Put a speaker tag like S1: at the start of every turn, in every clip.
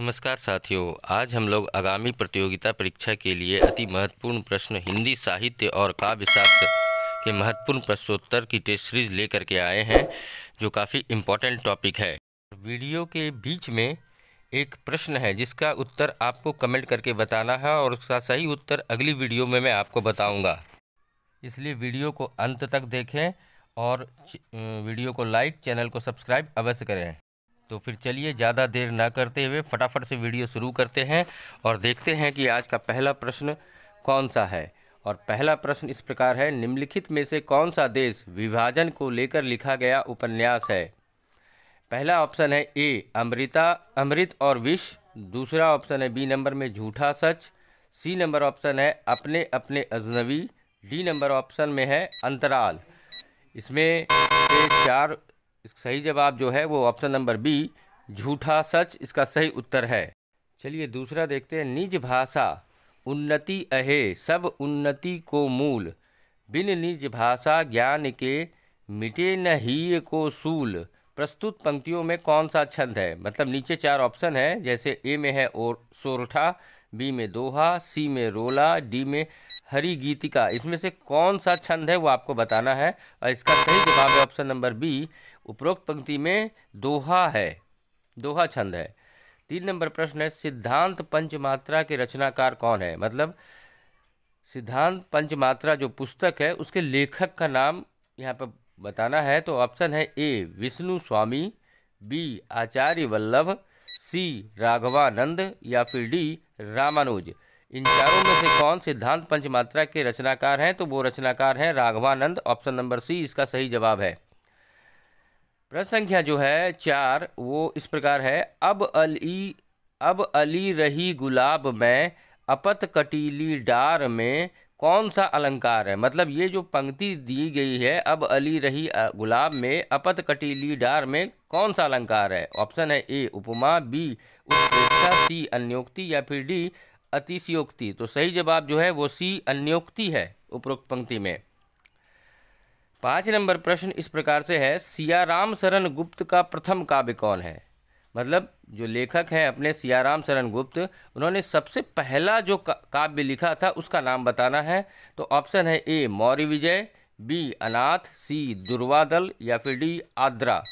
S1: नमस्कार साथियों आज हम लोग आगामी प्रतियोगिता परीक्षा के लिए अति महत्वपूर्ण प्रश्न हिंदी साहित्य और काव्य शास्त्र के महत्वपूर्ण प्रश्नोत्तर की टेस्ट सीरीज लेकर के आए हैं जो काफ़ी इम्पोर्टेंट टॉपिक है वीडियो के बीच में एक प्रश्न है जिसका उत्तर आपको कमेंट करके बताना है और उसका सही उत्तर अगली वीडियो में मैं आपको बताऊँगा इसलिए वीडियो को अंत तक देखें और वीडियो को लाइक चैनल को सब्सक्राइब अवश्य करें तो फिर चलिए ज़्यादा देर ना करते हुए फटाफट से वीडियो शुरू करते हैं और देखते हैं कि आज का पहला प्रश्न कौन सा है और पहला प्रश्न इस प्रकार है निम्नलिखित में से कौन सा देश विभाजन को लेकर लिखा गया उपन्यास है पहला ऑप्शन है ए अमृता अमृत और विष दूसरा ऑप्शन है बी नंबर में झूठा सच सी नंबर ऑप्शन है अपने अपने अजनबी डी नंबर ऑप्शन में है अंतराल इसमें चार इसका सही जवाब जो है वो ऑप्शन नंबर बी झूठा सच इसका सही उत्तर है चलिए दूसरा देखते हैं निज भाषा उन्नति अहे सब उन्नति को मूल बिन निज भाषा ज्ञान के मिटे न ही को सूल प्रस्तुत पंक्तियों में कौन सा छंद है मतलब नीचे चार ऑप्शन है जैसे ए में है और सोरठा बी में दोहा सी में रोला डी में हरी गीतिका इसमें से कौन सा छंद है वो आपको बताना है और इसका सही जवाब है ऑप्शन नंबर बी उपरोक्त पंक्ति में दोहा है दोहा छंद है तीन नंबर प्रश्न है सिद्धांत पंचमात्रा के रचनाकार कौन है मतलब सिद्धांत पंचमात्रा जो पुस्तक है उसके लेखक का नाम यहाँ पर बताना है तो ऑप्शन है A Vishnu Swami B Acharya Vallabh C Raghavanand या फिर डी रामानुज इन चारों में से कौन सिद्धांत पंचमात्रा के रचनाकार हैं तो वो रचनाकार हैं राघवानंद ऑप्शन नंबर सी इसका सही जवाब है प्रश्न संख्या जो है चार वो इस प्रकार है अब अली अब अली रही गुलाब में अपत कटीली डार में कौन सा अलंकार है मतलब ये जो पंक्ति दी गई है अब अली रही गुलाब में अपत कटीली डार में कौन सा अलंकार है ऑप्शन है ए उपमा बी उत्प्रेक्षा सी अन्योक्ति या फिर डी अतिशयोक्ति तो सही जवाब जो है वो सी अन्योक्ति है उपरोक्त पंक्ति में पाँच नंबर प्रश्न इस प्रकार से है सियाराम शरण गुप्त का प्रथम काव्य कौन है मतलब जो लेखक हैं अपने सियाराम शरण गुप्त उन्होंने सबसे पहला जो काव्य लिखा था उसका नाम बताना है तो ऑप्शन है ए मौर्य विजय बी अनाथ सी दुर्वादल या फिर डी आद्रा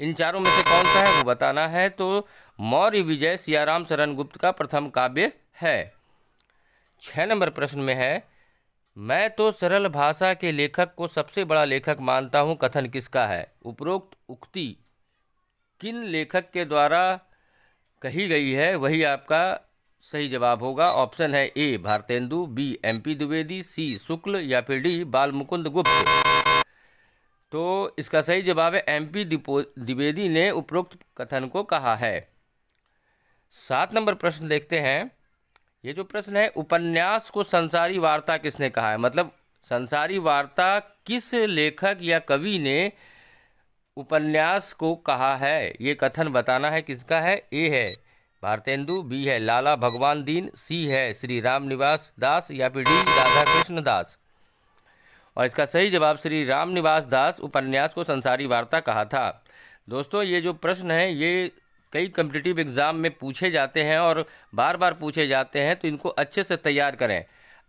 S1: इन चारों में से कौन सा है वो बताना है तो मौर्य विजय सियाराम शरण गुप्त का प्रथम काव्य है छः नंबर प्रश्न में है मैं तो सरल भाषा के लेखक को सबसे बड़ा लेखक मानता हूँ कथन किसका है उपरोक्त उक्ति किन लेखक के द्वारा कही गई है वही आपका सही जवाब होगा ऑप्शन है A Bharatendu B M P Dwivedi C Shukla या फिर डी बाल मुकुंद गुप्त तो इसका सही जवाब है एम पी द्विवेदी ने उपरोक्त कथन को कहा है सात नंबर प्रश्न देखते हैं ये जो प्रश्न है उपन्यास को संसारी वार्ता किसने कहा है मतलब संसारी वार्ता किस लेखक या कवि ने उपन्यास को कहा है ये कथन बताना है किसका है ए है भारतेंदु बी है लाला भगवान दीन सी है श्री राम निवास दास या फिर डी राधा कृष्ण दास और इसका सही जवाब श्री राम निवास दास उपन्यास को संसारी वार्ता कहा था दोस्तों ये जो प्रश्न है ये कई कम्पिटिटिव एग्ज़ाम में पूछे जाते हैं और बार बार पूछे जाते हैं तो इनको अच्छे से तैयार करें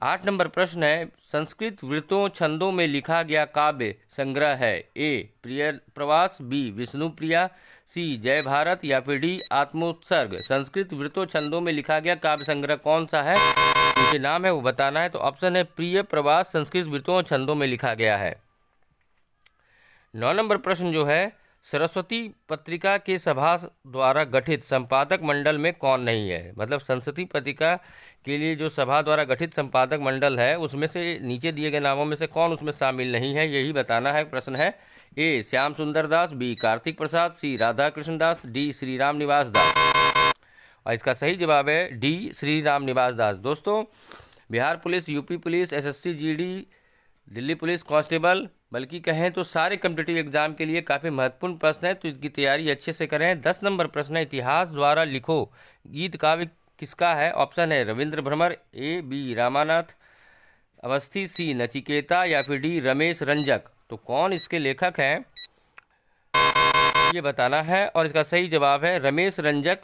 S1: आठ नंबर प्रश्न है संस्कृत वृत्तों छंदों में लिखा गया काव्य संग्रह है ए प्रिय प्रवास बी विष्णु प्रिया सी जय भारत या फिर डी आत्मोत्सर्ग संस्कृत वृत्तों छंदों में लिखा गया काव्य संग्रह कौन सा है मुझे नाम है वो बताना है तो ऑप्शन है प्रिय प्रवास संस्कृत वृत्तों छंदों में लिखा गया है नौ नंबर प्रश्न जो है सरस्वती पत्रिका के सभा द्वारा गठित संपादक मंडल में कौन नहीं है मतलब संस्कृति पत्रिका के लिए जो सभा द्वारा गठित संपादक मंडल है उसमें से नीचे दिए गए नामों में से कौन उसमें शामिल नहीं है यही बताना है प्रश्न है A Shyam Sundar Das B Kartik Prasad C Radha Krishna Das D Shri Ram Niwas Das और इसका सही जवाब है डी श्री राम निवास दास दोस्तों Bihar police UP police SSC GD Delhi police constable बल्कि कहें तो सारे कम्पिटेटिव एग्जाम के लिए काफ़ी महत्वपूर्ण प्रश्न है तो इसकी तैयारी अच्छे से करें दस नंबर प्रश्न है इतिहास द्वारा लिखो गीत काव्य किसका है ऑप्शन है Ravindra Bhramar A B Ramanath Awasthi C Nachiketa या फिर डी रमेश रंजक तो कौन इसके लेखक हैं ये बताना है और इसका सही जवाब है रमेश रंजक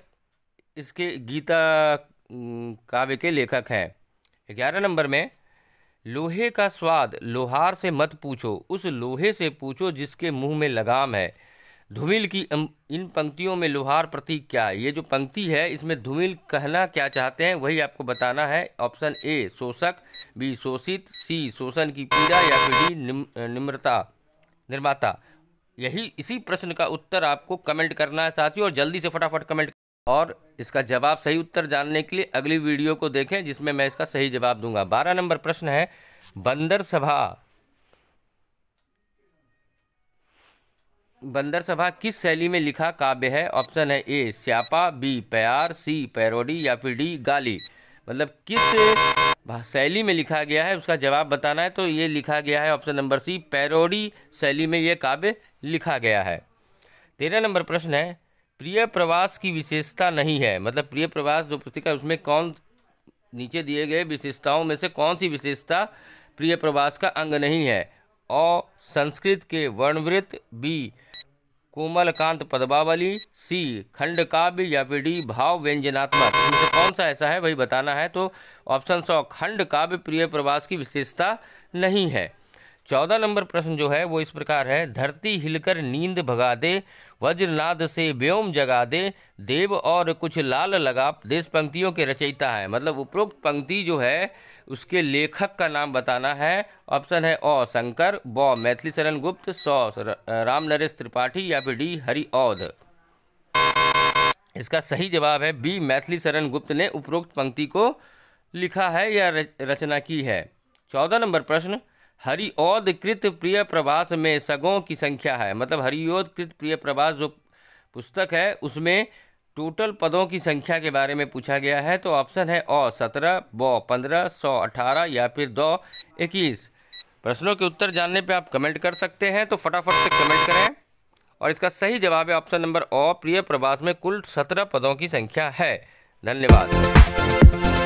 S1: इसके गीता काव्य के लेखक हैं ग्यारह नंबर में लोहे का स्वाद लोहार से मत पूछो उस लोहे से पूछो जिसके मुंह में लगाम है धुमिल की इन पंक्तियों में लोहार प्रतीक क्या है ये जो पंक्ति है इसमें धुमिल कहना क्या चाहते हैं वही आपको बताना है ऑप्शन ए शोषक बी शोषित सी शोषण की पीड़ा या फिर डी निम, निम्रता निर्माता यही इसी प्रश्न का उत्तर आपको कमेंट करना है साथियों और जल्दी से फटाफट कमेंट और इसका जवाब सही उत्तर जानने के लिए अगली वीडियो को देखें जिसमें मैं इसका सही जवाब दूंगा बारह नंबर प्रश्न है बंदर सभा बंदर सभा किस शैली में लिखा काव्य है ऑप्शन है ए स्यापा बी प्यार सी पैरोडी या फिर डी गाली मतलब किस शैली में लिखा गया है उसका जवाब बताना है तो ये लिखा गया है ऑप्शन नंबर सी पैरोडी शैली में यह काव्य लिखा गया है तेरह नंबर प्रश्न है प्रिय प्रवास की विशेषता नहीं है मतलब प्रिय प्रवास जो पुस्तिका उसमें कौन नीचे दिए गए विशेषताओं में से कौन सी विशेषता प्रिय प्रवास का अंग नहीं है अ संस्कृत के वर्णवृत्त बी कोमलकांत पदमावली सी खंड काव्य या फिर डी भाव व्यंजनात्मक तो कौन सा ऐसा है वही बताना है तो ऑप्शन सौ खंड काव्य प्रिय प्रवास की विशेषता नहीं है चौदह नंबर प्रश्न जो है वो इस प्रकार है धरती हिलकर नींद भगा दे वज्रनाद से व्योम जगा दे देव और कुछ लाल लगा देश पंक्तियों के रचयिता है मतलब उपरोक्त पंक्ति जो है उसके लेखक का नाम बताना है ऑप्शन है ओ शंकर ब मैथिली शरण गुप्त सौ राम नरेश त्रिपाठी या फिर डी हरि औध इसका सही जवाब है बी मैथिली शरण गुप्त ने उपरोक्त पंक्ति को लिखा है या रचना की है चौदह नंबर प्रश्न हरिओद कृत प्रिय प्रवास में सगों की संख्या है मतलब हरिओद कृत प्रिय प्रवास जो पुस्तक है उसमें टोटल पदों की संख्या के बारे में पूछा गया है तो ऑप्शन है अ सत्रह ब पंद्रह सौ अठारह या फिर दो इक्कीस प्रश्नों के उत्तर जानने पे आप कमेंट कर सकते हैं तो फटाफट से कमेंट करें और इसका सही जवाब है ऑप्शन नंबर अ प्रिय प्रवास में कुल सत्रह पदों की संख्या है धन्यवाद